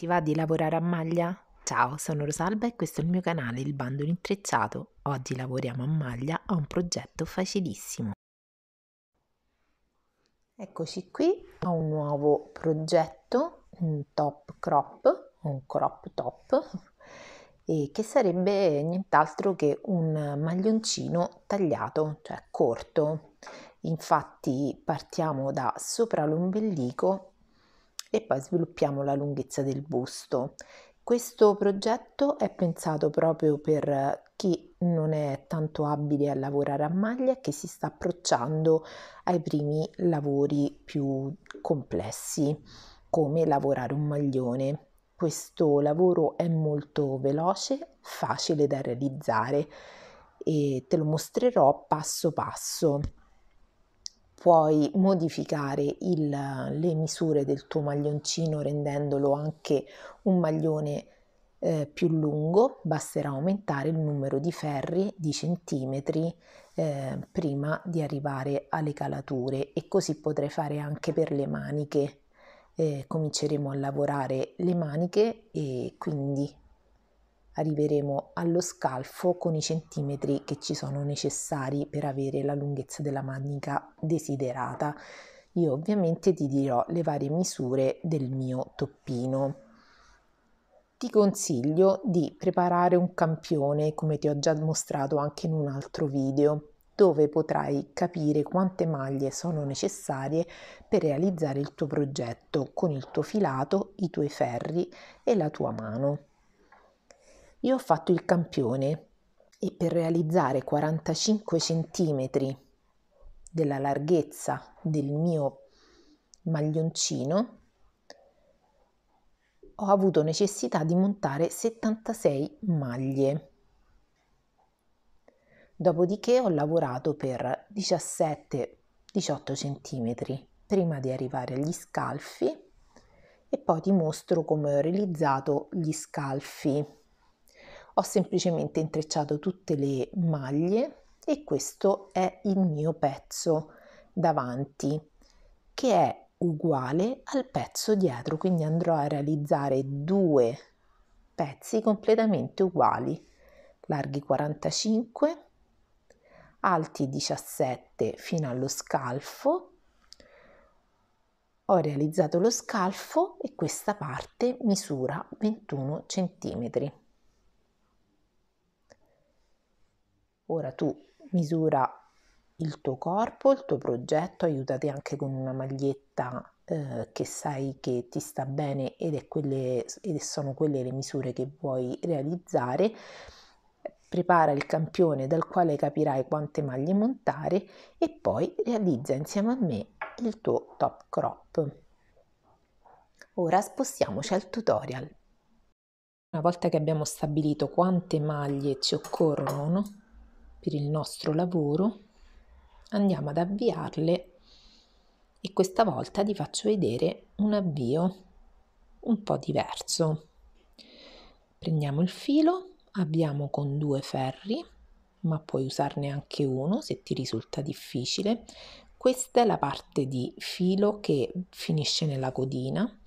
Ti va di lavorare a maglia? Ciao, sono Rosalba e questo è il mio canale Il Bando Intrecciato. Oggi lavoriamo a maglia a un progetto facilissimo. Eccoci qui a un nuovo progetto, un top crop, un crop top, che sarebbe nient'altro che un maglioncino tagliato, cioè corto. Infatti partiamo da sopra l'ombelico e poi sviluppiamo la lunghezza del busto. Questo progetto è pensato proprio per chi non è tanto abile a lavorare a maglia e che si sta approcciando ai primi lavori più complessi, come lavorare un maglione. Questo lavoro è molto veloce, facile da realizzare e te lo mostrerò passo passo puoi modificare il, le misure del tuo maglioncino rendendolo anche un maglione eh, più lungo, basterà aumentare il numero di ferri di centimetri eh, prima di arrivare alle calature e così potrai fare anche per le maniche. Eh, cominceremo a lavorare le maniche e quindi arriveremo allo scalfo con i centimetri che ci sono necessari per avere la lunghezza della manica desiderata. Io ovviamente ti dirò le varie misure del mio toppino. Ti consiglio di preparare un campione come ti ho già mostrato anche in un altro video dove potrai capire quante maglie sono necessarie per realizzare il tuo progetto con il tuo filato, i tuoi ferri e la tua mano. Io ho fatto il campione e per realizzare 45 cm della larghezza del mio maglioncino ho avuto necessità di montare 76 maglie. Dopodiché ho lavorato per 17-18 cm prima di arrivare agli scalfi e poi ti mostro come ho realizzato gli scalfi ho semplicemente intrecciato tutte le maglie e questo è il mio pezzo davanti che è uguale al pezzo dietro quindi andrò a realizzare due pezzi completamente uguali larghi 45 alti 17 fino allo scalfo ho realizzato lo scalfo e questa parte misura 21 centimetri Ora tu misura il tuo corpo, il tuo progetto, aiutati anche con una maglietta eh, che sai che ti sta bene ed, quelle, ed sono quelle le misure che vuoi realizzare. Prepara il campione dal quale capirai quante maglie montare e poi realizza insieme a me il tuo top crop. Ora spostiamoci al tutorial. Una volta che abbiamo stabilito quante maglie ci occorrono per il nostro lavoro, andiamo ad avviarle e questa volta ti faccio vedere un avvio un po' diverso. Prendiamo il filo, abbiamo con due ferri, ma puoi usarne anche uno se ti risulta difficile. Questa è la parte di filo che finisce nella codina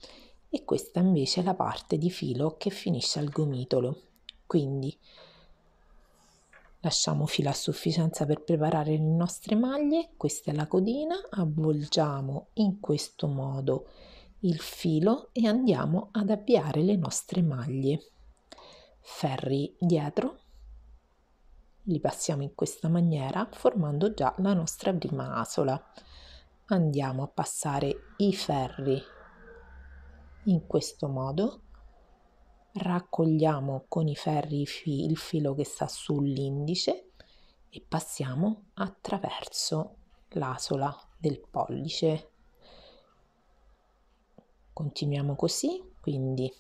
e questa invece è la parte di filo che finisce al gomitolo. Quindi lasciamo filo a sufficienza per preparare le nostre maglie, questa è la codina, avvolgiamo in questo modo il filo e andiamo ad avviare le nostre maglie. Ferri dietro, li passiamo in questa maniera formando già la nostra prima asola. Andiamo a passare i ferri in questo modo raccogliamo con i ferri il filo che sta sull'indice e passiamo attraverso l'asola del pollice. Continuiamo così, quindi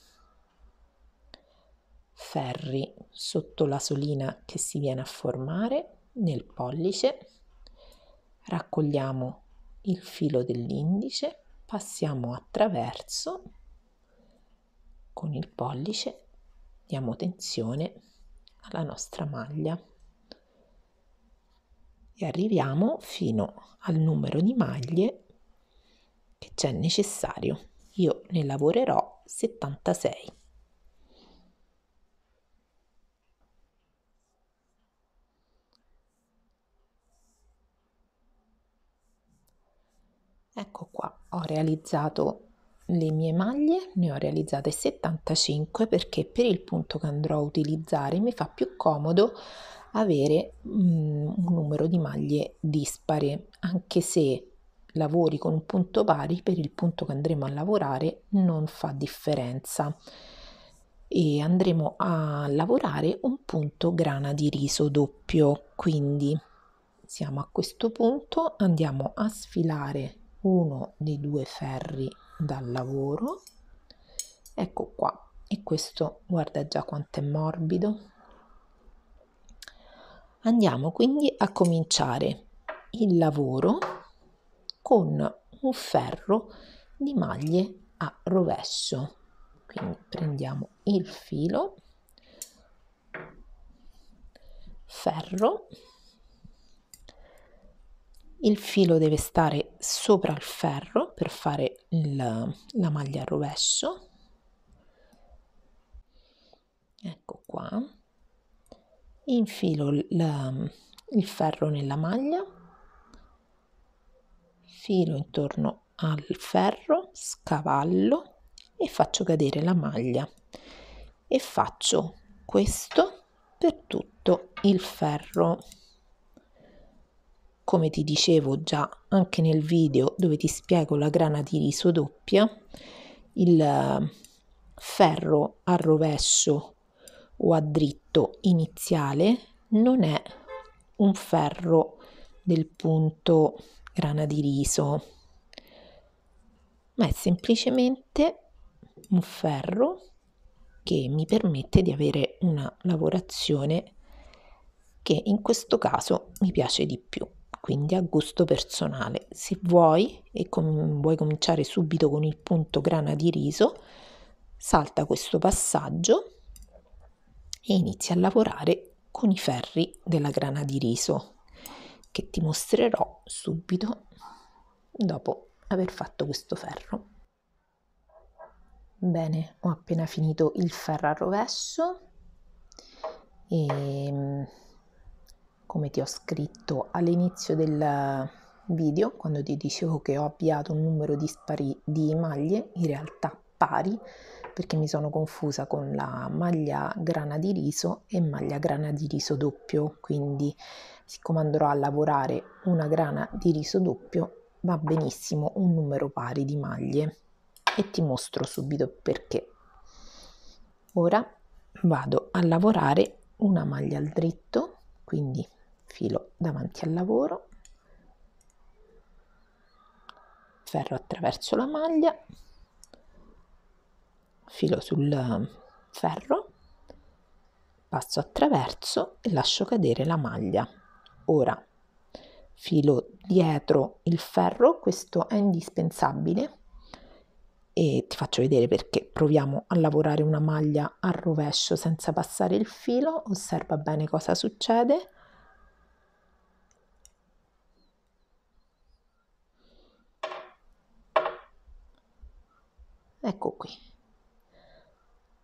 ferri sotto la solina che si viene a formare nel pollice, raccogliamo il filo dell'indice, passiamo attraverso con il pollice diamo tensione alla nostra maglia e arriviamo fino al numero di maglie che c'è necessario. Io ne lavorerò 76. Ecco qua, ho realizzato le mie maglie ne ho realizzate 75 perché per il punto che andrò a utilizzare mi fa più comodo avere mm, un numero di maglie dispare anche se lavori con un punto pari per il punto che andremo a lavorare non fa differenza e andremo a lavorare un punto grana di riso doppio quindi siamo a questo punto andiamo a sfilare uno dei due ferri dal lavoro ecco qua e questo guarda già quanto è morbido andiamo quindi a cominciare il lavoro con un ferro di maglie a rovescio quindi prendiamo il filo ferro il filo deve stare sopra il ferro per fare il, la maglia a rovescio ecco qua infilo il, il ferro nella maglia filo intorno al ferro scavallo e faccio cadere la maglia e faccio questo per tutto il ferro come ti dicevo già anche nel video dove ti spiego la grana di riso doppia, il eh, ferro a rovescio o a dritto iniziale non è un ferro del punto grana di riso, ma è semplicemente un ferro che mi permette di avere una lavorazione che in questo caso mi piace di più quindi a gusto personale. Se vuoi e com- vuoi cominciare subito con il punto grana di riso, salta questo passaggio e inizia a lavorare con i ferri della grana di riso che ti mostrerò subito dopo aver fatto questo ferro. Bene, ho appena finito il ferro a rovescio e come ti ho scritto all'inizio del video, quando ti dicevo che ho avviato un numero dispari di maglie, in realtà pari, perché mi sono confusa con la maglia grana di riso e maglia grana di riso doppio, quindi siccome andrò a lavorare una grana di riso doppio, va benissimo un numero pari di maglie e ti mostro subito perché. Ora vado a lavorare una maglia al dritto, quindi filo davanti al lavoro ferro attraverso la maglia filo sul ehm, ferro passo attraverso e lascio cadere la maglia ora filo dietro il ferro questo è indispensabile e ti faccio vedere perché proviamo a lavorare una maglia al rovescio senza passare il filo osserva bene cosa succede Ecco qui.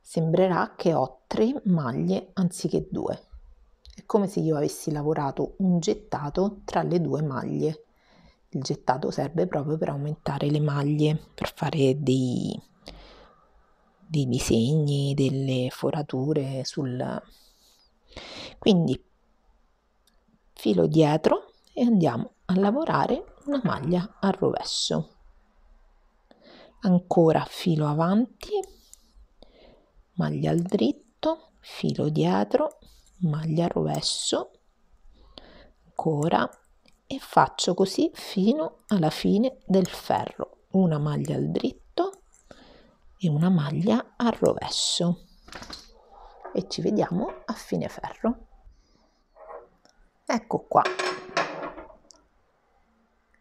Sembrerà che ho tre maglie anziché due. È come se io avessi lavorato un gettato tra le due maglie. Il gettato serve proprio per aumentare le maglie, per fare dei, dei disegni, delle forature sul... Quindi filo dietro e andiamo a lavorare una maglia al rovescio ancora filo avanti maglia al dritto filo dietro maglia al rovescio ancora e faccio così fino alla fine del ferro una maglia al dritto e una maglia al rovescio e ci vediamo a fine ferro ecco qua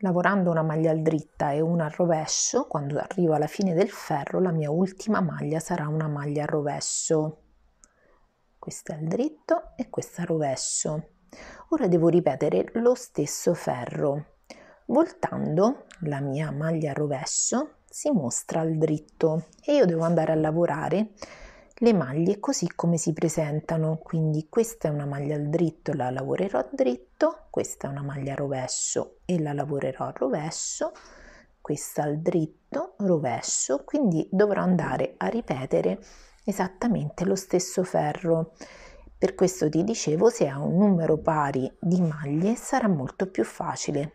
Lavorando una maglia al dritta e una al rovescio, quando arrivo alla fine del ferro, la mia ultima maglia sarà una maglia al rovescio. Questa al dritto e questa al rovescio. Ora devo ripetere lo stesso ferro. Voltando la mia maglia al rovescio si mostra al dritto e io devo andare a lavorare le maglie così come si presentano, quindi questa è una maglia al dritto e la lavorerò dritto, questa è una maglia a rovescio e la lavorerò a rovescio, questa al dritto, rovescio, quindi dovrò andare a ripetere esattamente lo stesso ferro. Per questo ti dicevo, se ha un numero pari di maglie sarà molto più facile,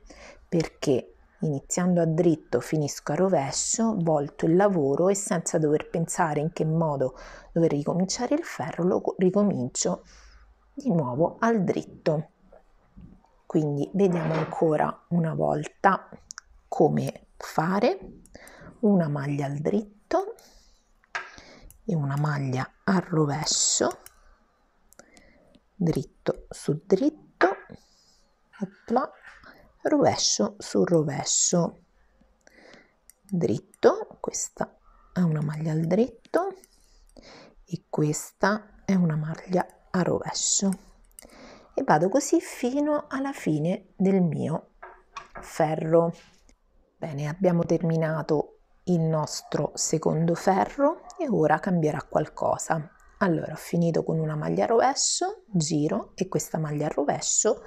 perché iniziando a dritto finisco a rovescio, volto il lavoro e senza dover pensare in che modo dover ricominciare il ferro lo ricomincio di nuovo al dritto. Quindi vediamo ancora una volta come fare una maglia al dritto e una maglia al rovescio, dritto su dritto, opla, rovescio sul rovescio dritto questa è una maglia al dritto e questa è una maglia a rovescio e vado così fino alla fine del mio ferro bene abbiamo terminato il nostro secondo ferro e ora cambierà qualcosa allora ho finito con una maglia a rovescio giro e questa maglia a rovescio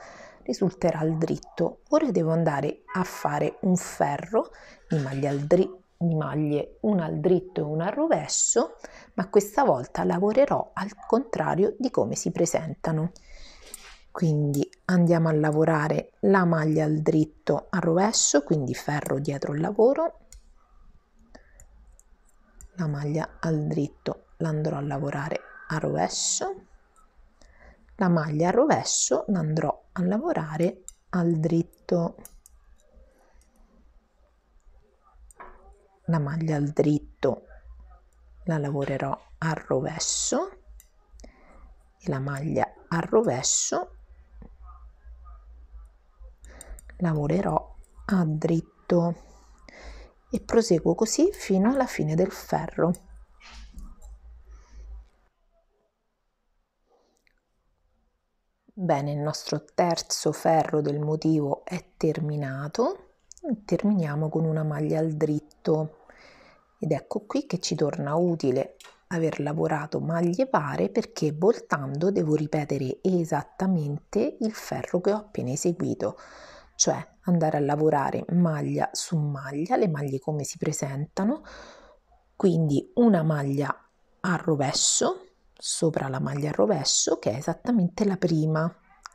risulterà il dritto. Ora devo andare a fare un ferro di maglie, al dri- di maglie una al dritto e una al rovescio, ma questa volta lavorerò al contrario di come si presentano. Quindi andiamo a lavorare la maglia al dritto al rovescio, quindi ferro dietro il lavoro, la maglia al dritto l'andrò a lavorare a rovescio la maglia al rovescio andrò a lavorare al dritto la maglia al dritto la lavorerò al rovescio e la maglia al rovescio lavorerò a dritto e proseguo così fino alla fine del ferro Bene, il nostro terzo ferro del motivo è terminato, terminiamo con una maglia al dritto ed ecco qui che ci torna utile aver lavorato maglie pare perché voltando devo ripetere esattamente il ferro che ho appena eseguito, cioè andare a lavorare maglia su maglia, le maglie come si presentano, quindi una maglia al rovescio sopra la maglia al rovescio che è esattamente la prima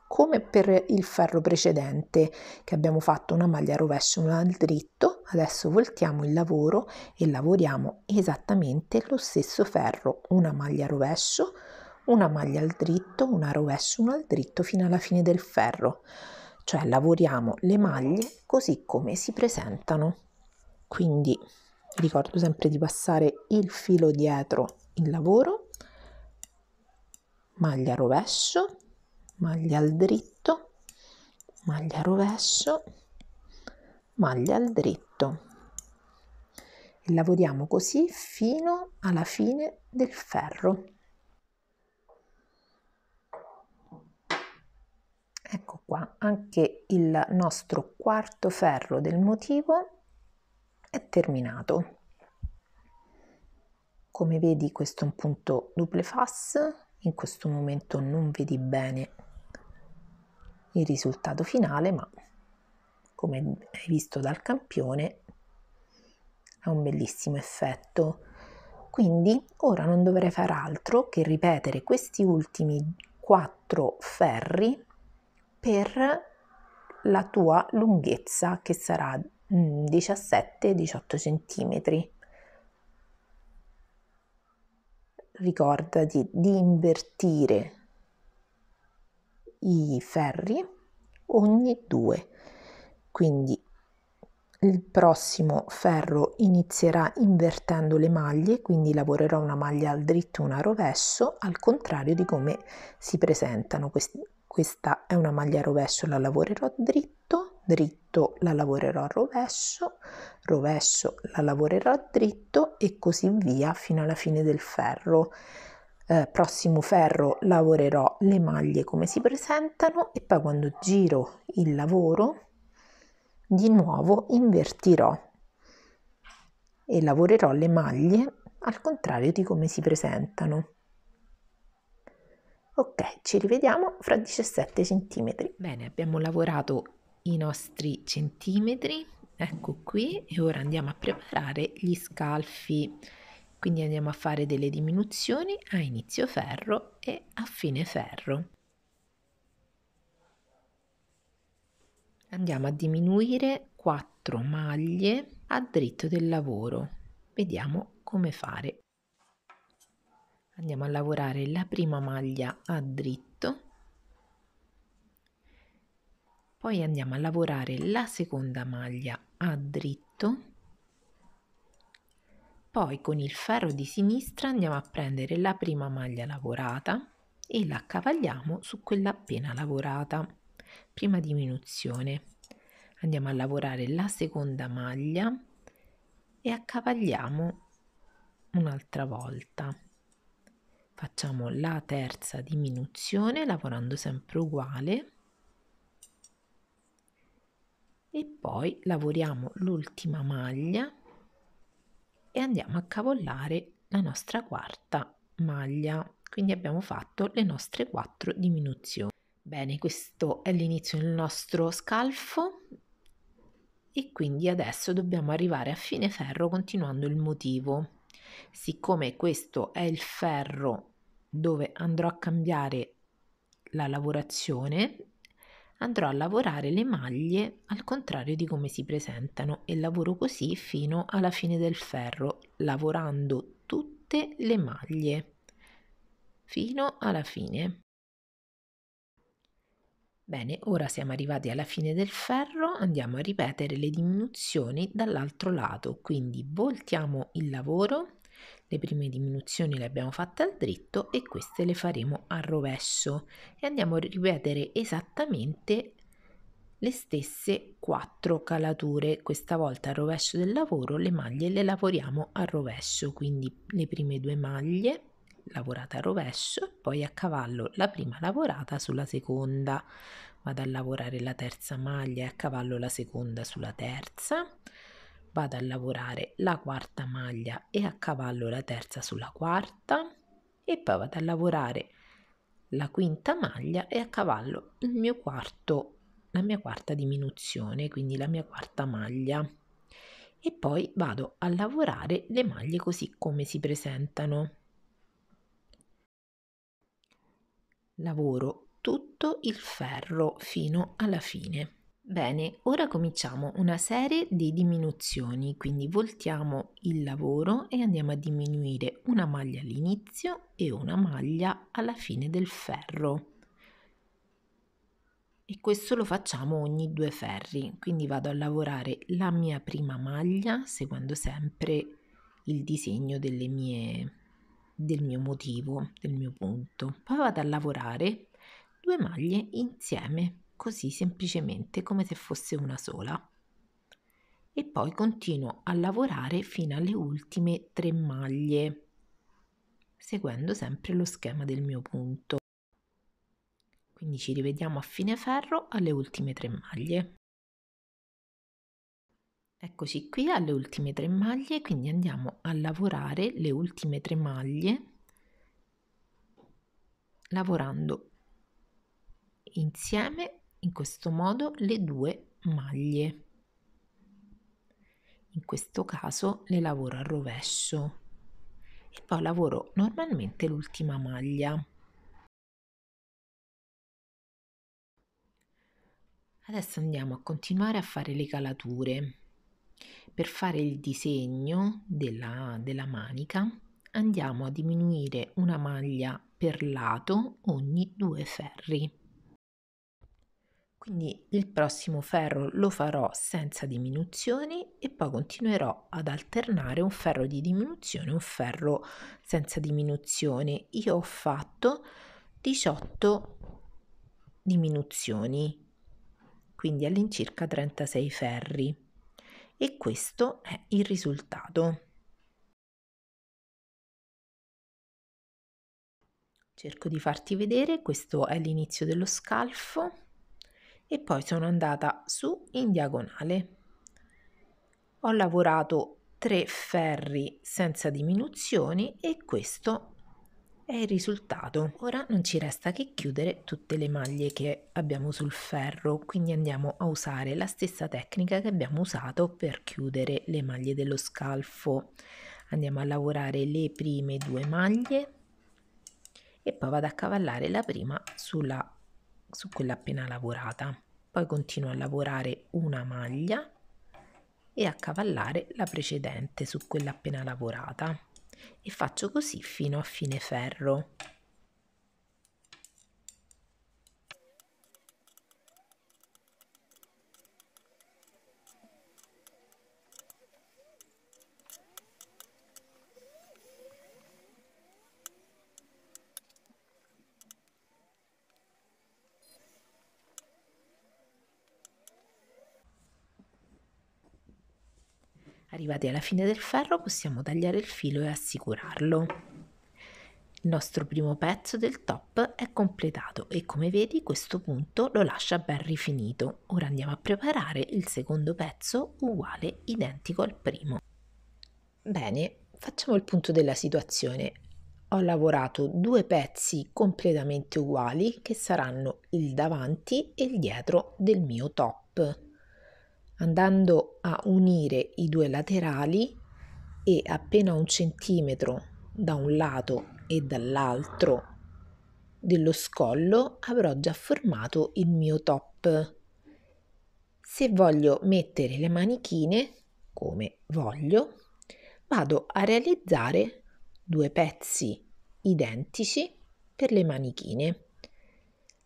come per il ferro precedente che abbiamo fatto una maglia rovescio una al dritto adesso voltiamo il lavoro e lavoriamo esattamente lo stesso ferro una maglia rovescio una maglia al dritto una rovescio una al dritto fino alla fine del ferro cioè lavoriamo le maglie così come si presentano quindi ricordo sempre di passare il filo dietro il lavoro maglia rovescio, maglia al dritto, maglia rovescio, maglia al dritto. E lavoriamo così fino alla fine del ferro. Ecco qua, anche il nostro quarto ferro del motivo è terminato. Come vedi questo è un punto duple fas, in questo momento non vedi bene il risultato finale, ma come hai visto dal campione ha un bellissimo effetto. Quindi ora non dovrei fare altro che ripetere questi ultimi quattro ferri per la tua lunghezza che sarà 17-18 mm, centimetri. ricordati di invertire i ferri ogni due. Quindi il prossimo ferro inizierà invertendo le maglie, quindi lavorerò una maglia al dritto una rovescio, al contrario di come si presentano. Questa è una maglia rovescio, la lavorerò dritto, dritto la lavorerò a rovescio, rovescio la lavorerò a dritto e così via fino alla fine del ferro. Eh, prossimo ferro lavorerò le maglie come si presentano e poi quando giro il lavoro di nuovo invertirò e lavorerò le maglie al contrario di come si presentano. Ok, ci rivediamo fra 17 cm. Bene, abbiamo lavorato i nostri centimetri, ecco qui, e ora andiamo a preparare gli scalfi. Quindi andiamo a fare delle diminuzioni a inizio ferro e a fine ferro. Andiamo a diminuire 4 maglie a dritto del lavoro. Vediamo come fare. Andiamo a lavorare la prima maglia a dritto poi andiamo a lavorare la seconda maglia a dritto poi con il ferro di sinistra andiamo a prendere la prima maglia lavorata e la accavalliamo su quella appena lavorata prima diminuzione andiamo a lavorare la seconda maglia e accavagliamo un'altra volta facciamo la terza diminuzione lavorando sempre uguale e poi lavoriamo l'ultima maglia e andiamo a cavollare la nostra quarta maglia quindi abbiamo fatto le nostre quattro diminuzioni bene questo è l'inizio del nostro scalfo e quindi adesso dobbiamo arrivare a fine ferro continuando il motivo siccome questo è il ferro dove andrò a cambiare la lavorazione andrò a lavorare le maglie al contrario di come si presentano e lavoro così fino alla fine del ferro, lavorando tutte le maglie fino alla fine. Bene, ora siamo arrivati alla fine del ferro, andiamo a ripetere le diminuzioni dall'altro lato, quindi voltiamo il lavoro le prime diminuzioni le abbiamo fatte al dritto e queste le faremo al rovescio e andiamo a ripetere esattamente le stesse quattro calature. Questa volta al rovescio del lavoro le maglie le lavoriamo al rovescio, quindi le prime due maglie lavorate al rovescio e poi a cavallo la prima lavorata sulla seconda. Vado a lavorare la terza maglia e a cavallo la seconda sulla terza vado a lavorare la quarta maglia e a cavallo la terza sulla quarta e poi vado a lavorare la quinta maglia e a cavallo il mio quarto la mia quarta diminuzione quindi la mia quarta maglia e poi vado a lavorare le maglie così come si presentano lavoro tutto il ferro fino alla fine Bene, ora cominciamo una serie di diminuzioni, quindi voltiamo il lavoro e andiamo a diminuire una maglia all'inizio e una maglia alla fine del ferro. E questo lo facciamo ogni due ferri, quindi vado a lavorare la mia prima maglia seguendo sempre il disegno mie, del mio motivo, del mio punto. Poi vado a lavorare due maglie insieme così semplicemente come se fosse una sola. E poi continuo a lavorare fino alle ultime tre maglie, seguendo sempre lo schema del mio punto. Quindi ci rivediamo a fine ferro alle ultime tre maglie. Eccoci qui alle ultime tre maglie, quindi andiamo a lavorare le ultime tre maglie lavorando insieme in questo modo le due maglie. In questo caso le lavoro al rovescio e poi lavoro normalmente l'ultima maglia. Adesso andiamo a continuare a fare le calature. Per fare il disegno della, della manica andiamo a diminuire una maglia per lato ogni due ferri. Quindi il prossimo ferro lo farò senza diminuzioni e poi continuerò ad alternare un ferro di diminuzione e un ferro senza diminuzione. Io ho fatto 18 diminuzioni, quindi all'incirca 36 ferri e questo è il risultato. Cerco di farti vedere, questo è l'inizio dello scalfo e poi sono andata su in diagonale. Ho lavorato tre ferri senza diminuzioni e questo è il risultato. Ora non ci resta che chiudere tutte le maglie che abbiamo sul ferro, quindi andiamo a usare la stessa tecnica che abbiamo usato per chiudere le maglie dello scalfo. Andiamo a lavorare le prime due maglie e poi vado a cavallare la prima sulla su quella appena lavorata poi continuo a lavorare una maglia e a cavallare la precedente su quella appena lavorata e faccio così fino a fine ferro arrivati alla fine del ferro possiamo tagliare il filo e assicurarlo. Il nostro primo pezzo del top è completato e come vedi questo punto lo lascia ben rifinito. Ora andiamo a preparare il secondo pezzo uguale, identico al primo. Bene, facciamo il punto della situazione. Ho lavorato due pezzi completamente uguali che saranno il davanti e il dietro del mio top andando a unire i due laterali e appena un centimetro da un lato e dall'altro dello scollo avrò già formato il mio top. Se voglio mettere le manichine, come voglio, vado a realizzare due pezzi identici per le manichine.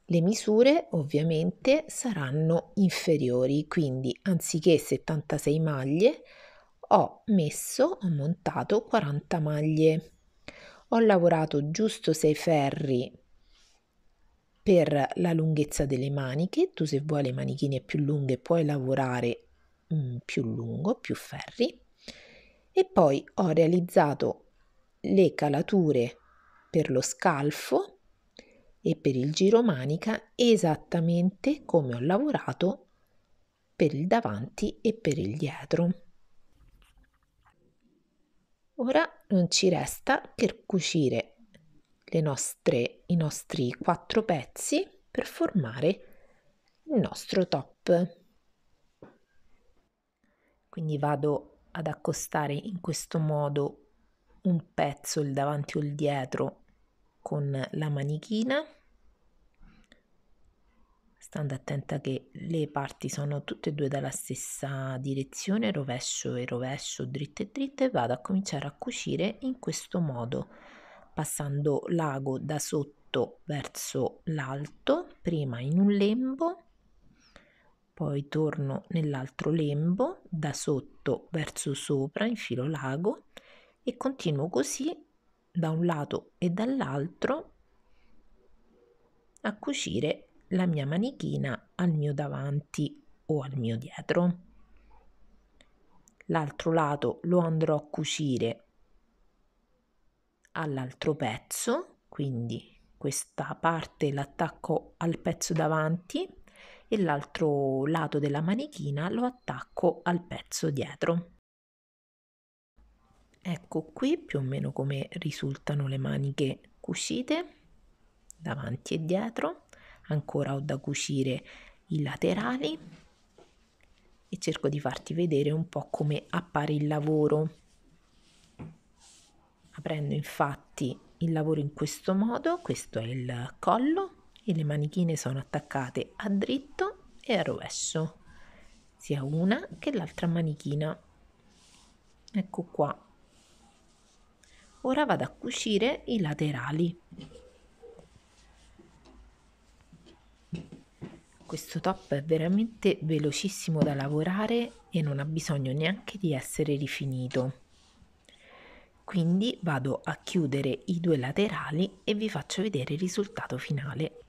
Le misure ovviamente saranno inferiori, quindi anziché 76 maglie ho messo, ho montato 40 maglie. Ho lavorato giusto 6 ferri per la lunghezza delle maniche, tu se vuoi le manichine più lunghe puoi lavorare mh, mm, più lungo, più ferri. E poi ho realizzato le calature per lo scalfo e per il giro manica esattamente come ho lavorato per il davanti e per il dietro. Ora non ci resta che cucire le nostre, i nostri quattro pezzi per formare il nostro top. Quindi vado ad accostare in questo modo un pezzo, il davanti o il dietro, con la manichina stando attenta che le parti sono tutte e due dalla stessa direzione rovescio e rovescio dritte e dritte vado a cominciare a cucire in questo modo passando l'ago da sotto verso l'alto prima in un lembo poi torno nell'altro lembo da sotto verso sopra infilo l'ago e continuo così da un lato e dall'altro a cucire la mia manichina al mio davanti o al mio dietro. L'altro lato lo andrò a cucire all'altro pezzo, quindi questa parte l'attacco al pezzo davanti e l'altro lato della manichina lo attacco al pezzo dietro ecco qui più o meno come risultano le maniche cucite davanti e dietro ancora ho da cucire i laterali e cerco di farti vedere un po' come appare il lavoro aprendo infatti il lavoro in questo modo questo è il collo e le manichine sono attaccate a dritto e a rovescio sia una che l'altra manichina ecco qua ora vado a cucire i laterali questo top è veramente velocissimo da lavorare e non ha bisogno neanche di essere rifinito quindi vado a chiudere i due laterali e vi faccio vedere il risultato finale